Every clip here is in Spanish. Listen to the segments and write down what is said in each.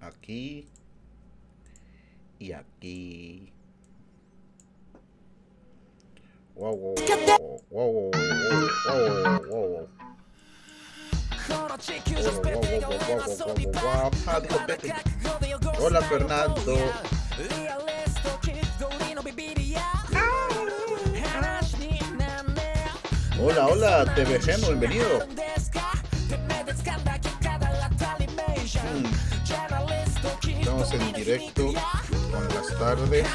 aquí y aquí. Wow, Hola Fernando. Hola, hola, TVG, bienvenido en directo con las tardes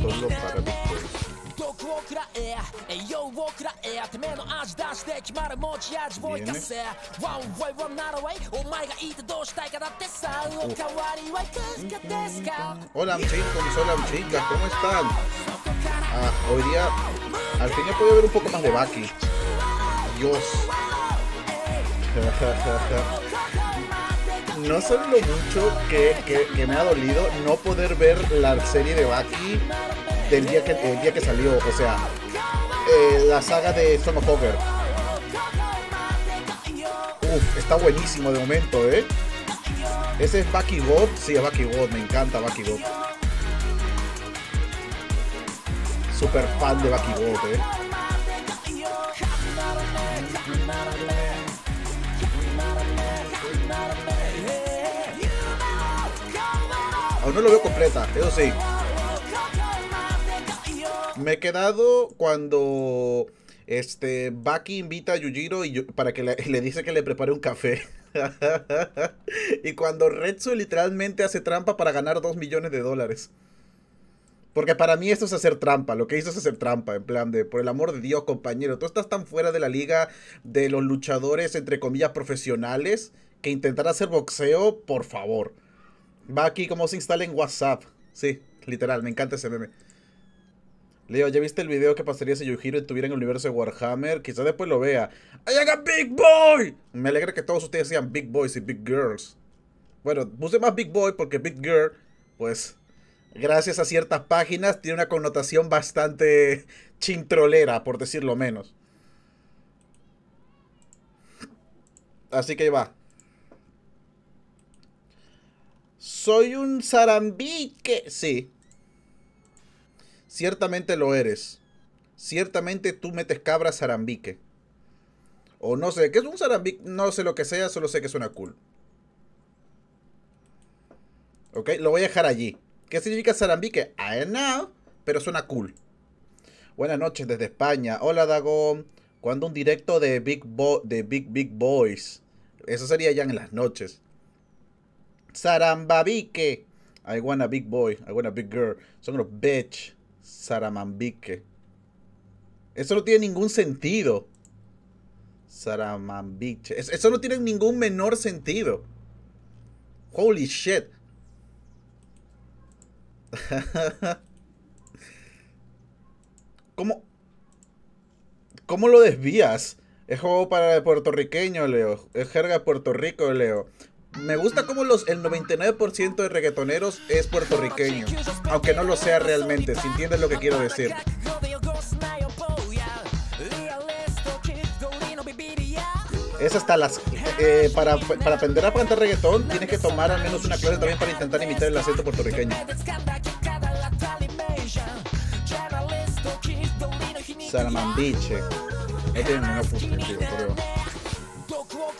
solo para después. Hola chicos, hola chicas, ¿cómo están? Ah, hoy día al fin ya puedo ver un poco más de Baki. Dios. no solo lo mucho que, me ha dolido no poder ver la serie de Baki del día que, que salió. O sea, eh, la saga de Son Poker. Uf, está buenísimo de momento, ¿eh? Ese es Bucky God. Sí, es Bucky God. Me encanta Bucky God. Super fan de Bucky God, ¿eh? no lo veo completa, eso sí. Me he quedado cuando este Baki invita a Yujiro y para que le, dice que le prepare un café. y cuando Retsu literalmente hace trampa para ganar 2 millones de dólares. Porque para mí esto es hacer trampa, lo que hizo es hacer trampa, en plan de, por el amor de Dios, compañero, tú estás tan fuera de la liga de los luchadores, entre comillas, profesionales, que intentar hacer boxeo, por favor. Va aquí como se instala en WhatsApp. Sí, literal, me encanta ese meme. Leo, ¿ya viste el video que pasaría si Yujiro estuviera en el universo de Warhammer? Quizás después lo vea. ¡Ay, haga big boy! Me alegra que todos ustedes sean big boys y big girls. Bueno, puse más big boy porque big girl, pues, gracias a ciertas páginas, tiene una connotación bastante chintrolera, por decirlo menos. Así que va. Soy un zarambique. Sí. Ciertamente lo eres. Ciertamente tú metes cabra zarambique. O no sé, ¿qué es un zarambique? No sé lo que sea, solo sé que suena cool. Ok, lo voy a dejar allí. ¿Qué significa zarambique? I don't know, pero suena cool. Buenas noches desde España. Hola, Dagon. cuando un directo de Big, Bo de Big Big Boys? Eso sería ya en las noches. Sarambabique. I want a big boy. I want a big girl. Son los bitch. Saramambique. Eso no tiene ningún sentido. Saramambiche. Eso no tiene ningún menor sentido. Holy shit. ¿Cómo? ¿Cómo lo desvías? Es juego para el puertorriqueño, Leo. Es jerga de Puerto Rico, Leo. Me gusta como los, el 99% de reggaetoneros es puertorriqueño, aunque no lo sea realmente, si entiendes lo que quiero decir. Es hasta las... Eh, para, aprender a cantar reggaetón tienes que tomar al menos una clase también para intentar imitar el acento puertorriqueño. Salamandiche. No tiene ningún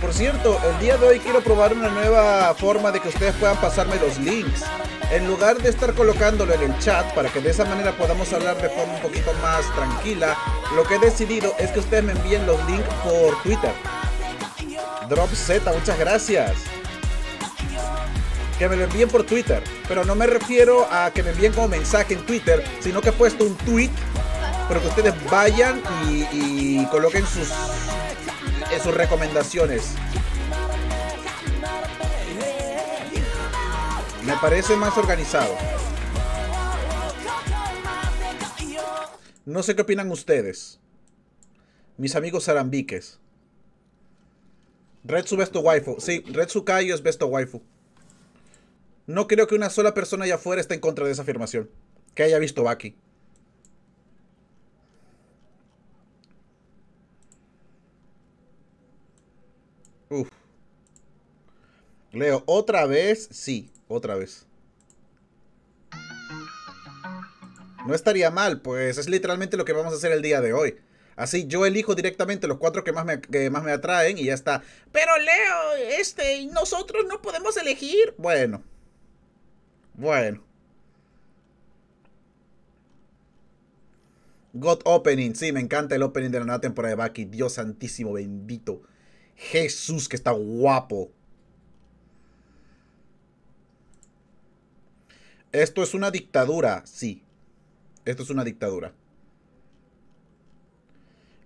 Por cierto, el día de hoy quiero probar una nueva forma de que ustedes puedan pasarme los links. En lugar de estar colocándolo en el chat para que de esa manera podamos hablar de forma un poquito más tranquila, lo que he decidido es que ustedes me envíen los links por Twitter. Drop Z, muchas gracias. Que me lo envíen por Twitter. Pero no me refiero a que me envíen como mensaje en Twitter, sino que he puesto un tweet. Para que ustedes vayan y coloquen sus, en sus recomendaciones. Me parece más organizado. No sé qué opinan ustedes. Mis amigos Red su Besto Waifu. Sí, su Kaio es Besto Waifu. No creo que una sola persona allá afuera esté en contra de esa afirmación. Que haya visto Baki. Leo, otra vez, sí, otra vez. No estaría mal, pues es literalmente lo que vamos a hacer el día de hoy. Así yo elijo directamente los cuatro que más me, más me atraen y ya está. Pero Leo, este, nosotros no podemos elegir. Bueno. Bueno. God Opening, sí, me encanta el opening de la nueva temporada de Baki Dios santísimo, bendito. Jesús, que está guapo. Esto es una dictadura, sí. Esto es una dictadura.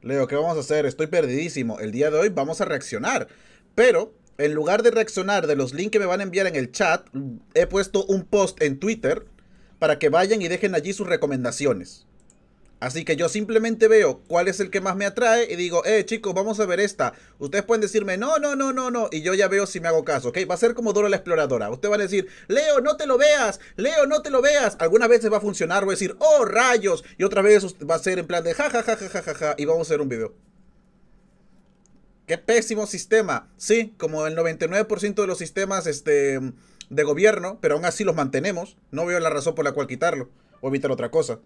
Leo, ¿qué vamos a hacer? Estoy perdidísimo. El día de hoy vamos a reaccionar. Pero, en lugar de reaccionar de los links que me van a enviar en el chat, he puesto un post en Twitter para que vayan y dejen allí sus recomendaciones. Así que yo simplemente veo cuál es el que más me atrae y digo, eh chicos, vamos a ver esta. Ustedes pueden decirme, no, no, no, no, no. Y yo ya veo si me hago caso, ¿ok? Va a ser como Dora la Exploradora. Usted va a decir, Leo, no te lo veas, Leo, no te lo veas. Algunas veces va a funcionar, voy a decir, oh, rayos. Y otra vez va a ser en plan de ja, ja, ja, ja, ja, ja, Y vamos a hacer un video. Qué pésimo sistema. Sí, como el 99% de los sistemas este, de gobierno, pero aún así los mantenemos. No veo la razón por la cual quitarlo o evitar otra cosa.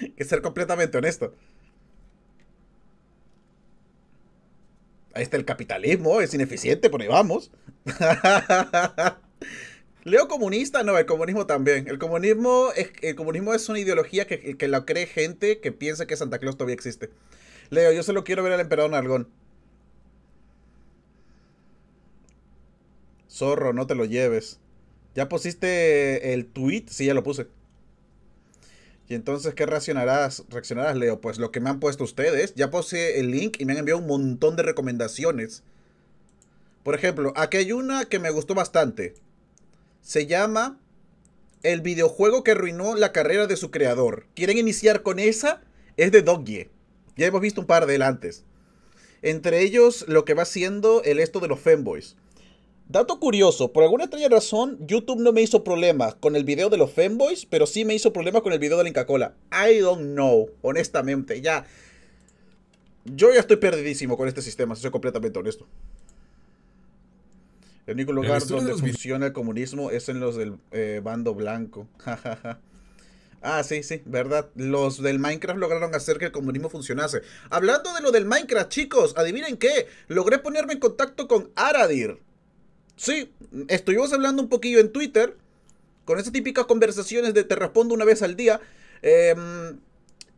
que ser completamente honesto. Ahí está el capitalismo, es ineficiente, por ahí vamos. Leo comunista, no, el comunismo también. El comunismo es, el comunismo es una ideología que, que la cree gente que piensa que Santa Claus todavía existe. Leo, yo solo quiero ver al emperador Nargón. Zorro, no te lo lleves. ¿Ya pusiste el tweet? Sí, ya lo puse. Y entonces, ¿qué reaccionarás, reaccionarás, Leo? Pues lo que me han puesto ustedes. Ya posee el link y me han enviado un montón de recomendaciones. Por ejemplo, aquí hay una que me gustó bastante. Se llama El videojuego que arruinó la carrera de su creador. ¿Quieren iniciar con esa? Es de Doggy. Ya hemos visto un par de él antes. Entre ellos, lo que va siendo el esto de los fanboys. Dato curioso, por alguna extraña razón, YouTube no me hizo problemas con el video de los fanboys, pero sí me hizo problemas con el video de la Inca Cola. I don't know, honestamente, ya. Yo ya estoy perdidísimo con este sistema, soy completamente honesto. El único lugar donde funciona el comunismo es en los del eh, bando blanco. ah, sí, sí, verdad. Los del Minecraft lograron hacer que el comunismo funcionase. Hablando de lo del Minecraft, chicos, adivinen qué. Logré ponerme en contacto con Aradir Sí, estuvimos hablando un poquillo en Twitter, con esas típicas conversaciones de te respondo una vez al día. Em,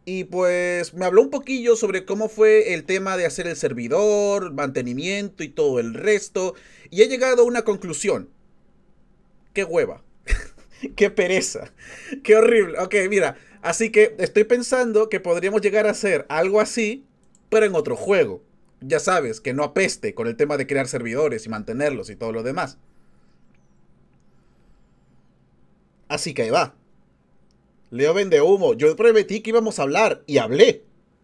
y pues me habló un poquillo sobre cómo fue el tema de hacer el servidor, mantenimiento y todo el resto. Y he llegado a una conclusión. Qué hueva. Qué pereza. Qué horrible. Ok, mira. Así que estoy pensando que podríamos llegar a hacer algo así, pero en otro juego ya sabes, que no apeste con el tema de crear servidores y mantenerlos y todo lo demás. Así que ahí va. Leo vende humo. Yo prometí que íbamos a hablar y hablé.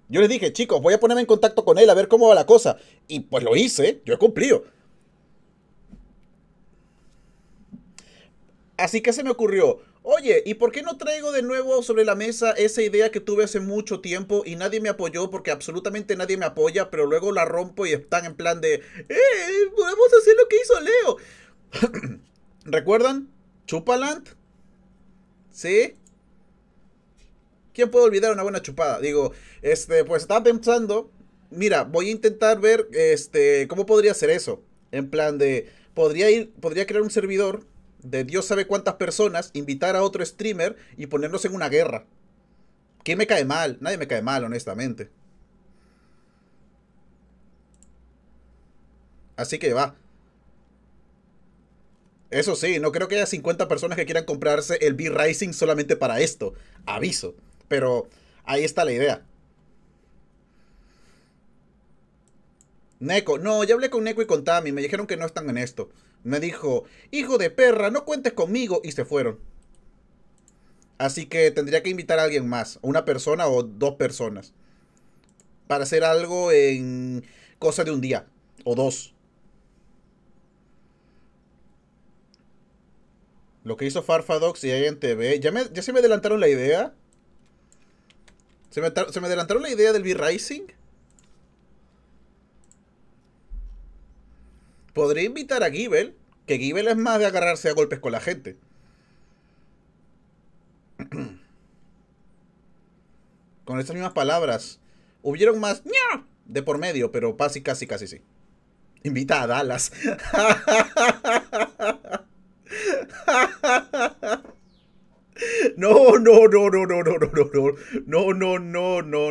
Yo le dije, chicos, voy a ponerme en contacto con él a ver cómo va la cosa. Y pues lo hice, yo he cumplido. Así que se me ocurrió, Oye, ¿y por qué no traigo de nuevo sobre la mesa esa idea que tuve hace mucho tiempo y nadie me apoyó porque absolutamente nadie me apoya, pero luego la rompo y están en plan de, ¡eh! Podemos hacer lo que hizo Leo. ¿Recuerdan? Chupaland. ¿Sí? ¿Quién puede olvidar una buena chupada? Digo, este, pues estaba pensando, mira, voy a intentar ver, este, cómo podría hacer eso. En plan de, podría ir, podría crear un servidor de Dios sabe cuántas personas, invitar a otro streamer y ponernos en una guerra. Que me cae mal? Nadie me cae mal, honestamente. Así que va. Eso sí, no creo que haya 50 personas que quieran comprarse el b racing solamente para esto. Aviso. Pero ahí está la idea. Neko, no, ya hablé con Neko y con Tami, me dijeron que no están en esto. Me dijo, hijo de perra, no cuentes conmigo. Y se fueron. Así que tendría que invitar a alguien más, una persona o dos personas, para hacer algo en cosa de un día o dos. Lo que hizo Farfadox y en TV. Ya, me, se me adelantaron la idea. Se me, se me adelantaron la idea del v racing Podría invitar a Givel, que Givel es más de agarrarse a golpes con la gente. con estas mismas palabras, hubieron más de por medio, pero casi, casi, casi sí. Invita a Dallas. no, no, no, no, no, no, no, no, no, no, no,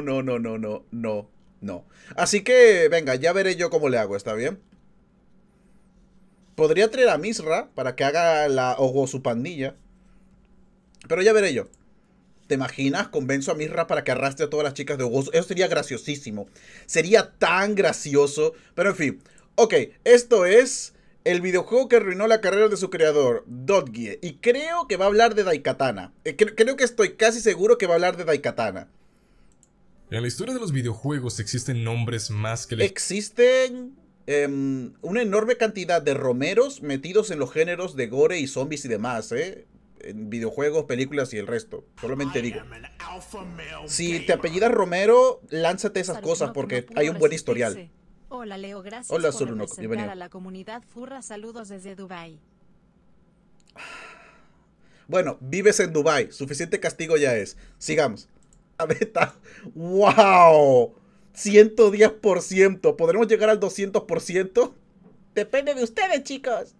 no, no, no, no, no. Así que, venga, ya veré yo cómo le hago, ¿está bien? Podría traer a Misra para que haga la Ogo su pandilla. Pero ya veré yo. ¿Te imaginas? Convenzo a Misra para que arrastre a todas las chicas de Ogozu. Eso sería graciosísimo. Sería tan gracioso. Pero en fin. Ok, esto es el videojuego que arruinó la carrera de su creador, Dodgie. Y creo que va a hablar de Daikatana. Eh, creo que estoy casi seguro que va a hablar de Daikatana. En la historia de los videojuegos existen nombres más que... Le... Existen Em, una enorme cantidad de romeros metidos en los géneros de gore y zombies y demás, ¿eh? En videojuegos, películas y el resto. Solamente digo. Si te apellidas Romero, lánzate esas cosas porque hay un buen historial. Hola Leo, gracias por bienvenido. la comunidad Furra. Saludos desde Dubai. Bueno, vives en Dubai. Suficiente castigo ya es. Sigamos. La beta. ¡Wow! 110%. ¿Podremos llegar al 200%? Depende de ustedes, chicos.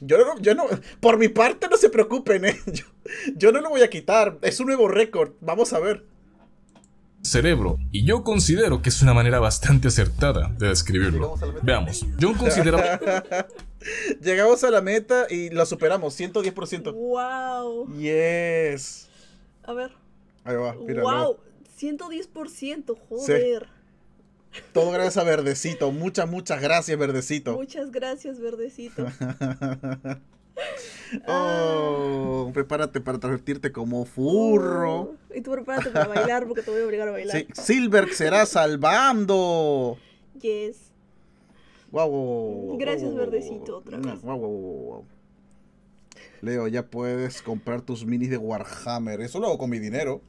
Yo no, yo no, por mi parte no se preocupen, ¿eh? yo, no lo voy a quitar, es un nuevo récord, vamos a ver cerebro, y yo considero que es una manera bastante acertada de describirlo. Veamos, yo considero Llegamos a la meta y la superamos, 110%. ¡Wow! Yes. A ver. Ahí va, ¡Wow! 110%, joder. Todo gracias a Verdecito. Muchas, muchas gracias, Verdecito. Muchas gracias, Verdecito. oh, ah. prepárate para transvertirte como furro. Uh, y tú prepárate para bailar porque te voy a obligar a bailar. Silver será salvando. Yes. Wow, Gracias, Verdecito, otra vez. Wow, Leo, ya puedes comprar tus minis de Warhammer. Eso lo hago con mi dinero.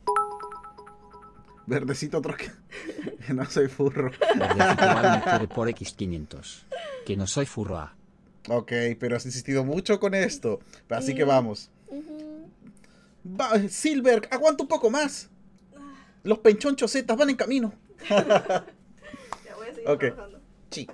Verdecito otro que no soy furro. por X500. Que no soy furro A. Ok, pero has insistido mucho con esto. Así que vamos. Silver, aguanta un poco más. Ah. Los penchonchosetas van en camino. ya voy a seguir trabajando. Sí.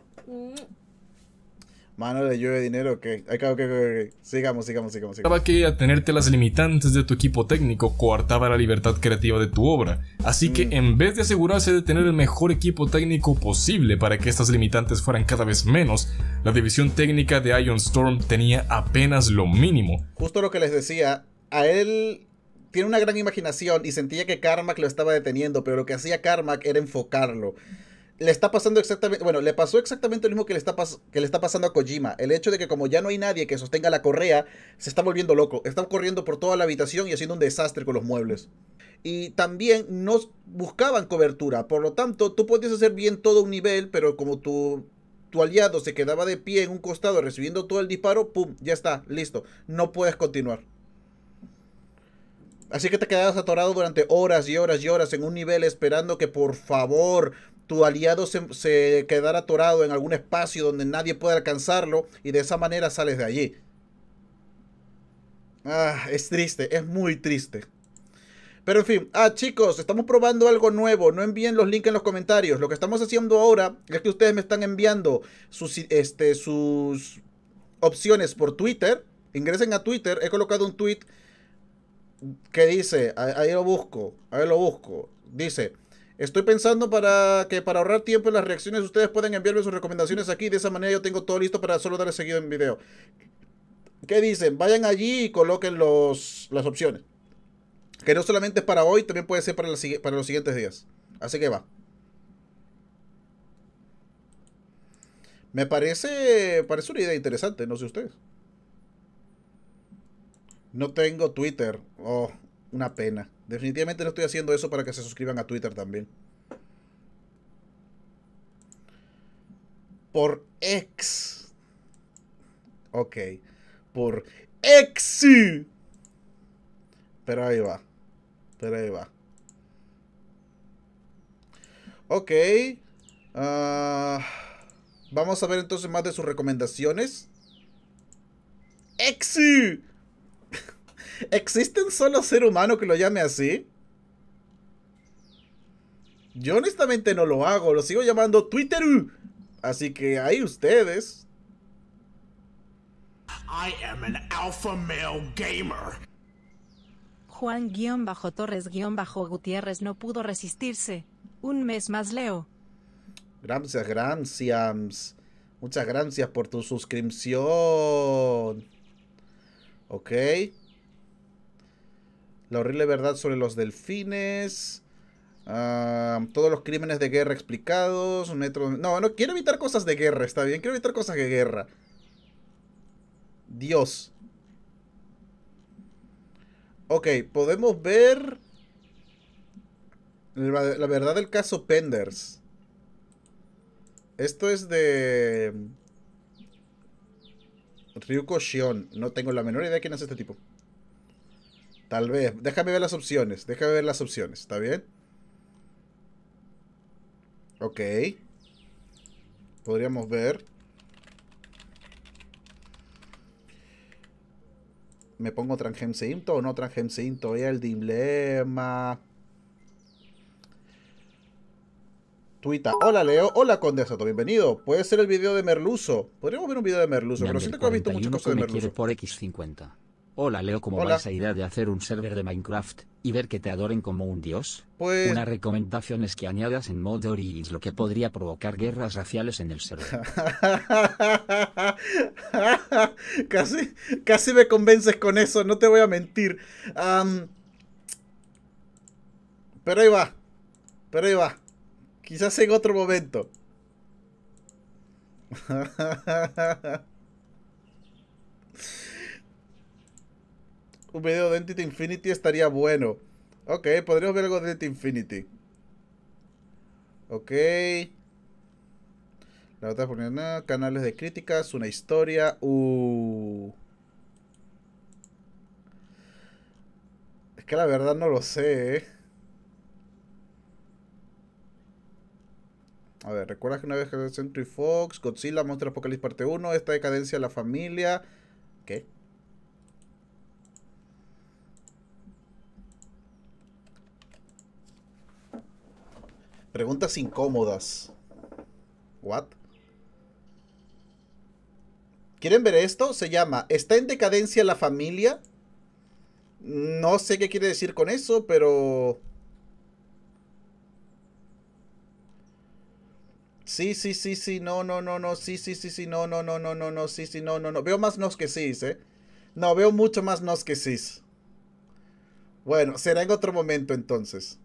Mano, le llueve dinero, ok. hay que Sigamos, sigamos, sigamos. sigamos. que atenerte las limitantes de tu equipo técnico coartaba la libertad creativa de tu obra. Así que mm. en vez de asegurarse de tener el mejor equipo técnico posible para que estas limitantes fueran cada vez menos, la división técnica de Ion Storm tenía apenas lo mínimo. Justo lo que les decía, a él tiene una gran imaginación y sentía que Carmack lo estaba deteniendo, pero lo que hacía Carmack era enfocarlo le está pasando exactamente, bueno, le pasó exactamente lo mismo que le, está que le está pasando a Kojima. El hecho de que como ya no hay nadie que sostenga la correa, se está volviendo loco. Están corriendo por toda la habitación y haciendo un desastre con los muebles. Y también no buscaban cobertura. Por lo tanto, tú podías hacer bien todo un nivel, pero como tu, tu aliado se quedaba de pie en un costado recibiendo todo el disparo, ¡pum! Ya está, listo. No puedes continuar. Así que te quedabas atorado durante horas y horas y horas en un nivel esperando que por favor tu aliado se, quedará atorado en algún espacio donde nadie puede alcanzarlo y de esa manera sales de allí. Ah, es triste, es muy triste. Pero en fin, ah chicos, estamos probando algo nuevo, no envíen los links en los comentarios. Lo que estamos haciendo ahora es que ustedes me están enviando sus, este, opciones por Twitter. Ingresen a Twitter, he colocado un tweet que dice, ahí lo busco, ahí lo busco. Dice, Estoy pensando para que para ahorrar tiempo en las reacciones ustedes pueden enviarme sus recomendaciones aquí. De esa manera yo tengo todo listo para solo darle seguido en video. ¿Qué dicen? Vayan allí y coloquen los, las opciones. Que no solamente es para hoy, también puede ser para, los siguientes días. Así que va. Me parece, parece una idea interesante, no sé ustedes. No tengo Twitter. Oh, una pena. Definitivamente no estoy haciendo eso para que se suscriban a Twitter también. Por ex. Ok. Por ex. Pero ahí va. Pero ahí va. Ok. Ah, vamos a ver entonces más de sus recomendaciones. ¡Exi! Existen solo ser humano que lo llame así? Yo honestamente no lo hago, lo sigo llamando Twitter. Así que hay ustedes. I am an alpha male gamer. Juan-Torres-Gutiérrez no pudo resistirse. Un mes más leo. Gracias, gracias. Muchas gracias por tu suscripción. Ok. La horrible verdad sobre los delfines. Ah, todos los crímenes de guerra explicados. Metro... No, no, quiero evitar cosas de guerra, está bien. Quiero evitar cosas de guerra. Dios. Ok, podemos ver... La, verdad del caso Penders. Esto es de... Ryuko Shion. No tengo la menor idea de quién es este tipo. Tal vez. Déjame ver las opciones. Déjame ver las opciones. ¿Está bien? Ok. Podríamos ver. ¿Me pongo transgenseinto o no y El dilema. Tuita. Hola Leo, hola Condesato, bienvenido. Puede ser el video de Merluso Podríamos ver un video de Merluso pero siento que he visto muchas cosas de Merluzo. por X50. Hola Leo, ¿cómo va esa idea de hacer un server de Minecraft y ver que te adoren como un dios? Pues... Una recomendación es que añadas en modo de Origins lo que podría provocar guerras raciales en el server. casi, casi me convences con eso, no te voy a mentir. pero ahí va, pero ahí va. Quizás en otro momento. Un video de Entity Infinity estaría bueno. Ok, podríamos ver algo de Entity Infinity. Ok. La otra nada. Canales de críticas, una historia. Uh. Es que la verdad no lo sé, eh. A ver, ¿recuerdas que una vez que Century Fox, Godzilla, Monster Apocalypse parte 1, esta decadencia de la familia? ¿Qué? Preguntas incómodas. What? ¿Quieren ver esto? Se llama ¿Está en decadencia la familia? No sé qué quiere decir con eso, pero... Sí, sí, sí, sí, no, no, no, no, sí, sí, sí, sí, no, no, no, no, no, no, sí, sí, no, no, no. Veo más nos que sí, ¿eh? No, veo mucho más nos que sí. Bueno, será en otro momento entonces.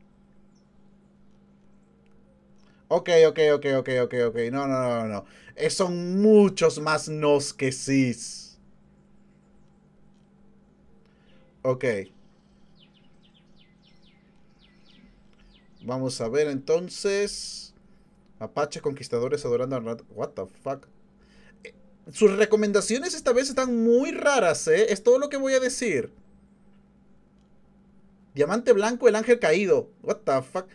Ok, ok, ok, ok, ok, ok. No, no, no, no. Es, eh, son muchos más nos que sis. Ok. Vamos a ver entonces. Apache conquistadores adorando a rat What the fuck? Eh, sus recomendaciones esta vez están muy raras, ¿eh? Es todo lo que voy a decir. Diamante blanco, el ángel caído. What the fuck?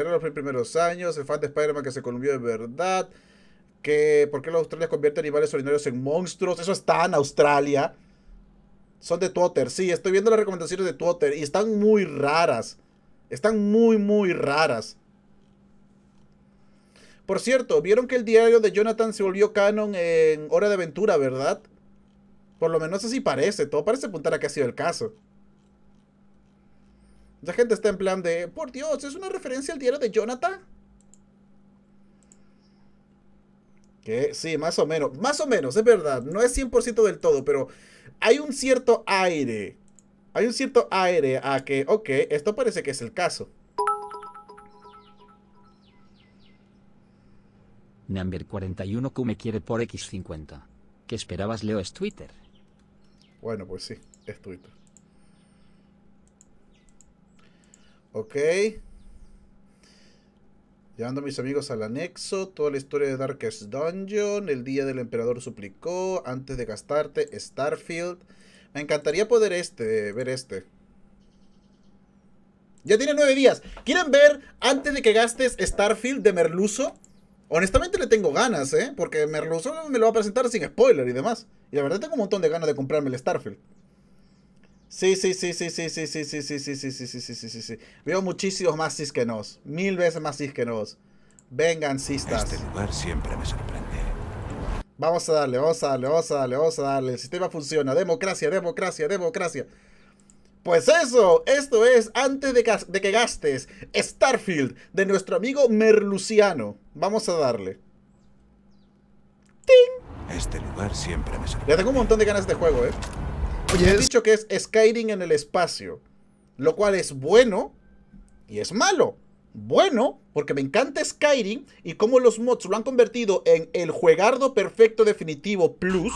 eran los primeros años, el fan de Spider-Man que se columbió de verdad, que por qué los australianos convierten animales ordinarios en monstruos, eso está en Australia. Son de Twitter, sí, estoy viendo las recomendaciones de Twitter y están muy raras. Están muy, muy raras. Por cierto, vieron que el diario de Jonathan se volvió canon en Hora de Aventura, ¿verdad? Por lo menos así parece, todo parece apuntar a que ha sido el caso. La gente está en plan de, por Dios, es una referencia al diario de Jonathan. Que sí, más o menos, más o menos, es verdad, no es 100% del todo, pero hay un cierto aire, hay un cierto aire a que, ok, esto parece que es el caso. 41 me quiere por X50. ¿Qué esperabas, Leo? Twitter. Bueno, pues sí, es Twitter. Ok. Llevando a mis amigos al anexo, toda la historia de Darkest Dungeon, el día del emperador suplicó, antes de gastarte, Starfield. Me encantaría poder este, ver este. Ya tiene nueve días. ¿Quieren ver antes de que gastes Starfield de Merluzo? Honestamente le tengo ganas, ¿eh? Porque Merluzo me lo va a presentar sin spoiler y demás. Y la verdad tengo un montón de ganas de comprarme el Starfield. Sí, sí, sí, sí, sí, sí, sí, sí, sí, sí, sí, sí, sí, sí, sí, sí, Veo muchísimos más cis que nos. Mil veces más cis que nos. Vengan, cistas. Este lugar siempre me sorprende. Vamos a darle, vamos a darle, vamos a darle, vamos a darle. El sistema funciona. Democracia, democracia, democracia. Pues eso, esto es antes de, de que gastes Starfield de nuestro amigo Merluciano. Vamos a darle. ¡Ting! Este lugar siempre me sorprende. Ya tengo un montón de ganas de juego, eh. Oye, dicho que es Skyrim en el espacio, lo cual es bueno y es malo. Bueno, porque me encanta Skyrim y como los mods lo han convertido en el juegardo perfecto definitivo plus.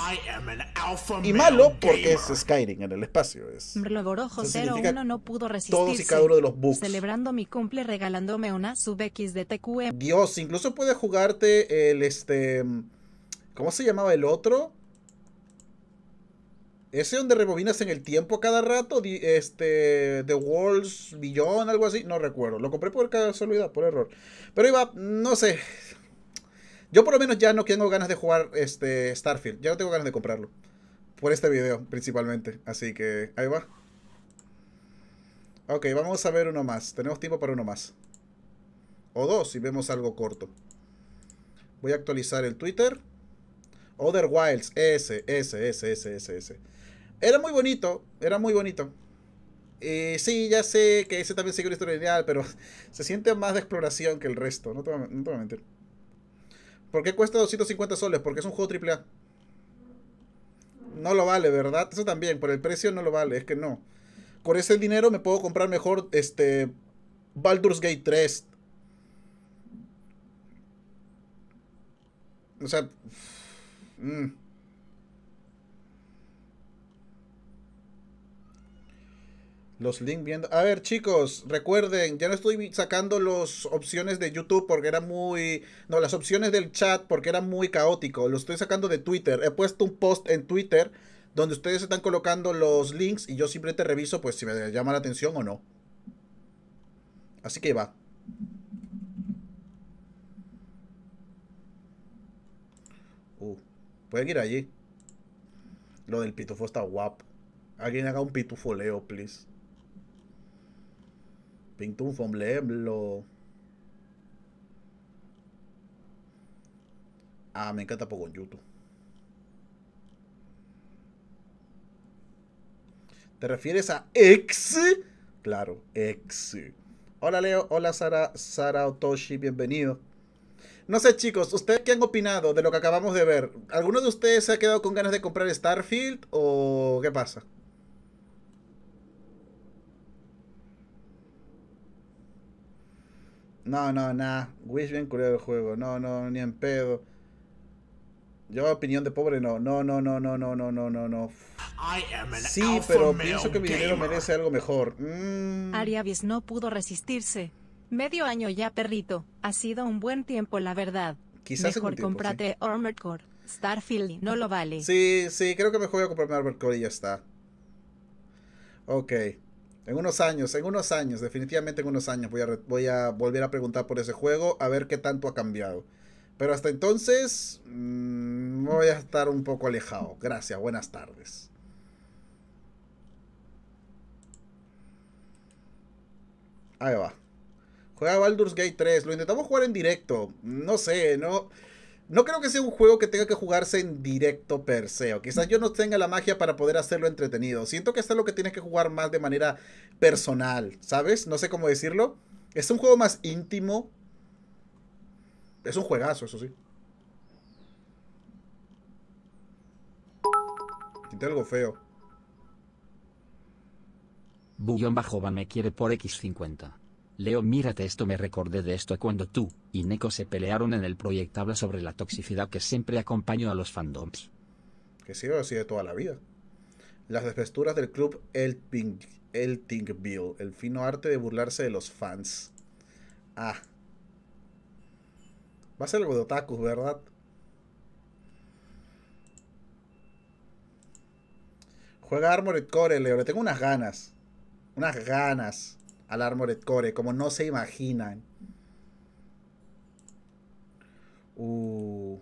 Y malo porque es Skyrim en el espacio. Es, y cada uno de los bugs. Celebrando mi cumple regalándome una sub X de Dios, incluso puede jugarte el este ¿Cómo se llamaba el otro? Ese donde rebobinas en el tiempo cada rato, este, The Walls Millón, algo así, no recuerdo. Lo compré por casualidad, por error. Pero ahí va, no sé. Yo por lo menos ya no tengo ganas de jugar este Starfield. Ya no tengo ganas de comprarlo. Por este video, principalmente. Así que ahí va. Ok, vamos a ver uno más. Tenemos tiempo para uno más. O dos, si vemos algo corto. Voy a actualizar el Twitter. Other Wilds, S, ese, ese, ese, ese, ese. Era muy bonito, era muy bonito. Eh, sí, ya sé que ese también sigue una historia ideal pero se siente más de exploración que el resto, no te, voy a, no te voy a mentir. ¿Por qué cuesta 250 soles? Porque es un juego AAA. No lo vale, ¿verdad? Eso también, por el precio no lo vale, es que no. Con ese dinero me puedo comprar mejor este Baldur's Gate 3. O sea, mmm. Los links viendo. A ver, chicos, recuerden, ya no estoy sacando las opciones de YouTube porque era muy. No, las opciones del chat porque era muy caótico. Lo estoy sacando de Twitter. He puesto un post en Twitter donde ustedes están colocando los links y yo siempre te reviso, pues si me llama la atención o no. Así que va. Uh, pueden ir allí. Lo del pitufo está guapo. Alguien haga un pitufoleo, please. Pinto un Ah, me encanta poco en YouTube. ¿Te refieres a ex? Claro, ex. Hola Leo, hola Sara, Sara Otoshi, bienvenido. No sé chicos, ¿ustedes qué han opinado de lo que acabamos de ver? ¿Alguno de ustedes se ha quedado con ganas de comprar Starfield o qué pasa? No, no, nada. Wish bien curioso el juego. No, no, ni en pedo. Yo opinión de pobre no. No, no, no, no, no, no, no, no, Sí, pero pienso que mi dinero merece algo mejor. Mm. Ariavis no pudo resistirse. Medio año ya, perrito. Ha sido un buen tiempo, la verdad. Quizás mejor comprate cómprate Armored Core. Starfield no lo vale. Sí, sí, creo que mejor voy a comprarme Armored Core y ya está. Ok. En unos años, en unos años, definitivamente en unos años voy a, voy a volver a preguntar por ese juego, a ver qué tanto ha cambiado. Pero hasta entonces mm, voy a estar un poco alejado. Gracias, buenas tardes. Ahí va. Juega Baldur's Gate 3. Lo intentamos jugar en directo. No sé, no. No creo que sea un juego que tenga que jugarse en directo per se, quizás yo no tenga la magia para poder hacerlo entretenido. Siento que es lo que tienes que jugar más de manera personal, ¿sabes? No sé cómo decirlo. Es un juego más íntimo. Es un juegazo, eso sí. Tiene algo feo. Bullón bajo me quiere por X50. Leo mírate esto me recordé de esto cuando tú, y Neko se pelearon en el proyectable sobre la toxicidad que siempre acompaña a los fandoms. Que sí, así de toda la vida. Las desvesturas del club El Eltingville, el fino arte de burlarse de los fans. Ah. Va a ser algo de otakus, ¿verdad? Juega Armored Core, Leo. Le tengo unas ganas. Unas ganas al Armored Core, como no se imaginan. Uh.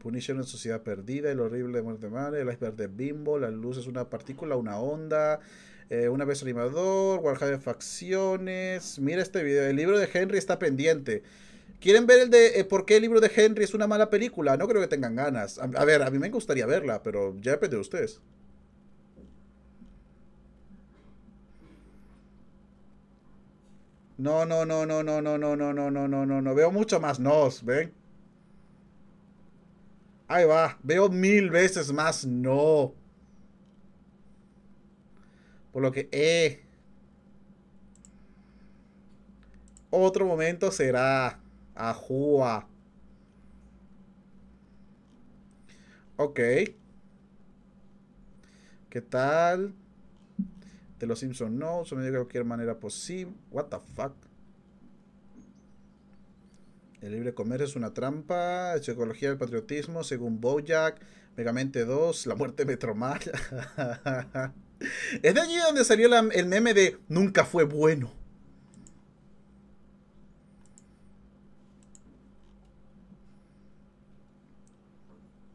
Punisher en Sociedad Perdida, El Horrible de Muerte Madre, El Iceberg de Bimbo, La Luz es una partícula, una onda, eh, Una vez animador, Warhammer Facciones. Mira este video, el libro de Henry está pendiente. ¿Quieren ver el de eh, por qué el libro de Henry es una mala película? No creo que tengan ganas. A, a, ver, a mí me gustaría verla, pero ya depende de ustedes. No, no, no, no, no, no, no, no, no, no, no, no, no. Veo mucho más nos, ¿ven? Ahí va. Veo mil veces más no. Por lo que, eh. Otro momento será. Ajua Ok. ¿Qué tal? los Simpsons no, son de cualquier manera posible. What the fuck. El libre comercio es una trampa. Psicología del patriotismo, según Bojack. Megamente 2, la muerte Metromar. es de allí donde salió el meme de Nunca fue bueno.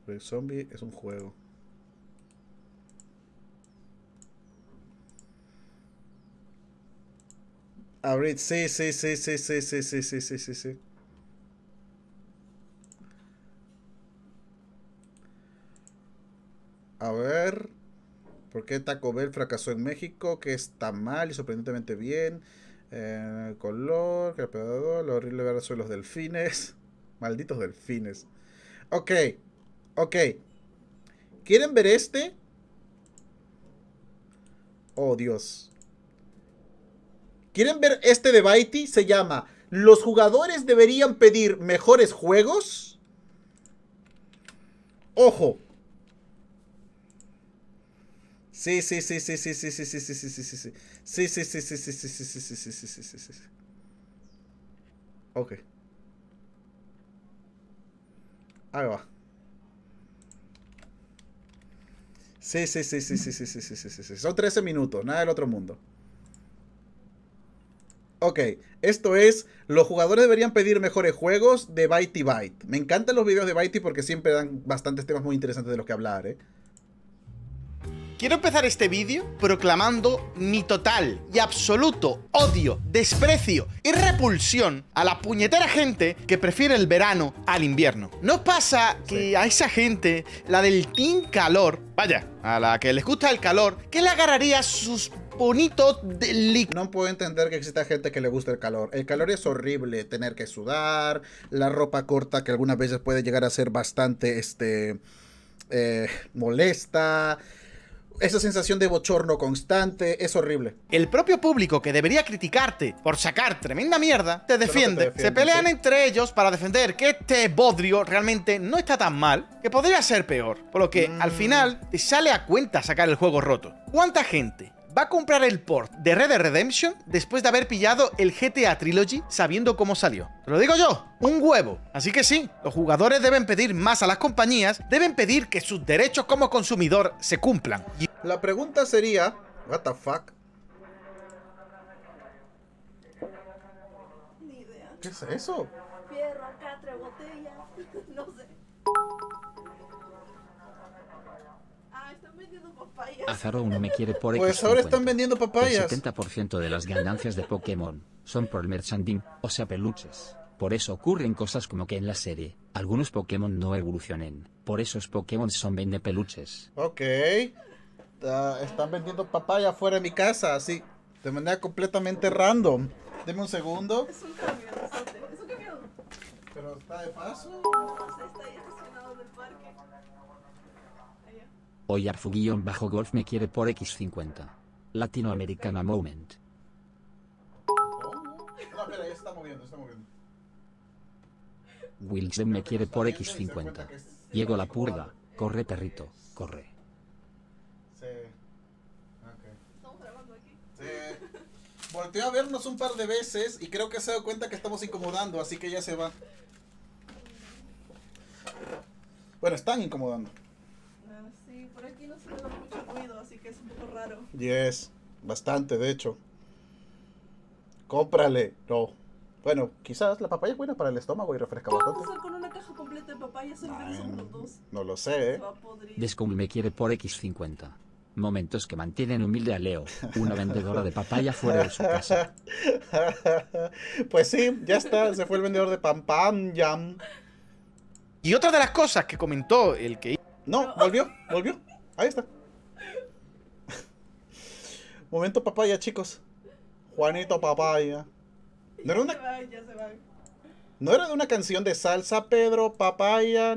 El zombie es un juego. sí, sí, sí, sí, sí, sí, sí, sí, sí, sí, sí. A ver. ¿Por qué Taco Bell fracasó en México? Que está mal y sorprendentemente bien. color, que lo horrible verso de los delfines. Malditos delfines. Ok, ok. ¿Quieren ver este? Oh, Dios. ¿Quieren ver este de Baiti? Se llama ¿Los jugadores deberían pedir mejores juegos? Ojo. Sí, sí, sí, sí, sí, sí, sí, sí, sí, sí, sí, sí, sí. Sí, sí, sí, sí, sí, sí, sí, sí, sí, sí, sí, sí, sí, sí. Ok. Ahí va. Sí, sí, sí, sí, sí, sí, sí, sí, sí, sí. Son 13 minutos, nada del otro mundo. Ok, esto es, los jugadores deberían pedir mejores juegos de Byte Byte. Me encantan los videos de Byte porque siempre dan bastantes temas muy interesantes de los que hablar, ¿eh? Quiero empezar este vídeo proclamando mi total y absoluto odio, desprecio y repulsión a la puñetera gente que prefiere el verano al invierno. ¿No pasa que a esa gente, la del team calor, vaya, a la que les gusta el calor, que le agarraría sus bonito del No puedo entender que exista gente que le guste el calor. El calor es horrible, tener que sudar, la ropa corta que algunas veces puede llegar a ser bastante este, eh, molesta esa sensación de bochorno constante es horrible. El propio público que debería criticarte por sacar tremenda mierda, te defiende. se pelean entre ellos para defender que este bodrio realmente no está tan mal, que podría ser peor. Por lo que al mm. final te sale a cuenta sacar el juego roto. ¿Cuánta gente va a comprar el port de Red Dead Redemption después de haber pillado el GTA Trilogy sabiendo cómo salió. Te lo digo yo, un huevo. Así que sí, los jugadores deben pedir más a las compañías, deben pedir que sus derechos como consumidor se cumplan. La pregunta sería, what the fuck? ¿Qué es eso? botella, no sé. Azarón no me quiere por Pues ahora están vendiendo papayas. El 70% de las ganancias de Pokémon son por el merchandising, o sea, peluches. Por eso ocurren cosas como que en la serie, algunos Pokémon no evolucionen. Por eso esos Pokémon son vende peluches. Ok. Ah, están vendiendo papaya fuera de mi casa, así. De manera completamente random. Deme un segundo. Es un camión, es un camión. Pero está de paso. está estacionado parque. Hoy bajo golf me quiere por X50. Latinoamericana Moment. No, está moviendo, está moviendo. Wilson me quiere por X50. Llegó la purga. Corre, perrito, corre. Sí. ¿Estamos grabando aquí? Volteó a vernos un par de veces y creo que se ha dado cuenta que estamos incomodando, así que ya se va. Bueno, están incomodando no se da mucho ruido, así que es un poco raro. Yes, bastante, de hecho. Cómprale. No. Bueno, quizás la papaya es buena para el estómago y refresca bastante. con una caja completa de papayas No lo sé. ¿eh? Descubre me quiere por X50. Momentos que mantienen humilde a Leo, una vendedora de papaya fuera de su casa. pues sí, ya está, se fue el vendedor de pam pam jam Y otra de las cosas que comentó el que... No, volvió, volvió. Ahí está. Momento papaya, chicos. Juanito papaya. No era No era de una canción de salsa, Pedro, papaya,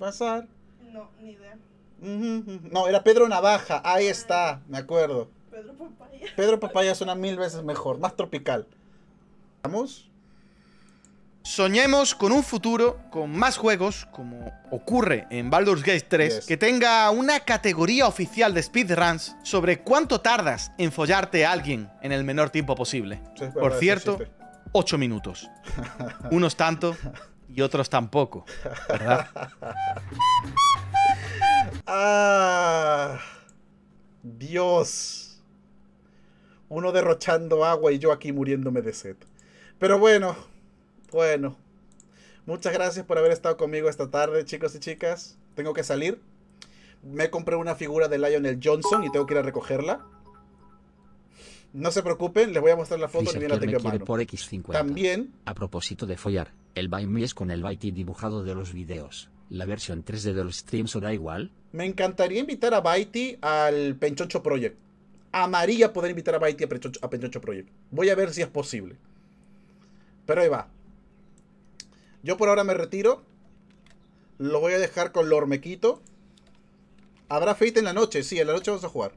pasar. No, ni idea. No, era Pedro Navaja, ahí ah. está, me acuerdo. Pedro Papaya. Pedro Papaya suena mil veces mejor, más tropical. ¿Vamos? Soñemos con un futuro con más juegos, como ocurre en Baldur's Gate 3, que tenga una categoría oficial de speedruns sobre cuánto tardas en follarte a alguien en el menor tiempo posible. Por cierto, 8 minutos. Unos tanto y otros tampoco, ah, Dios. Uno derrochando agua y yo aquí muriéndome de sed. Pero bueno, bueno, muchas gracias por haber estado conmigo esta tarde, chicos y chicas. Tengo que salir. Me compré una figura de Lionel Johnson y tengo que ir a recogerla. No se preocupen, les voy a mostrar la foto y Por x También. A propósito de follar, el By Me es con el Byte dibujado de los videos. La versión 3 de los streams igual. Me encantaría invitar a Byte al Penchocho Project. Amaría poder invitar a Byte a Penchocho Project. Voy a ver si es posible. Pero ahí va. Yo por ahora me retiro. Lo voy a dejar con Lormequito. Habrá feita en la noche. Sí, en la noche vamos a jugar.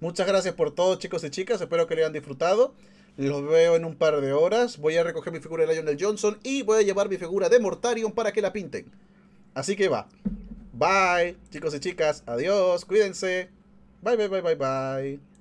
Muchas gracias por todo, chicos y chicas. Espero que lo hayan disfrutado. Los veo en un par de horas. Voy a recoger mi figura de Lionel Johnson y voy a llevar mi figura de Mortarion para que la pinten. Así que va. Bye, chicos y chicas. Adiós. Cuídense. Bye, bye, bye, bye, bye.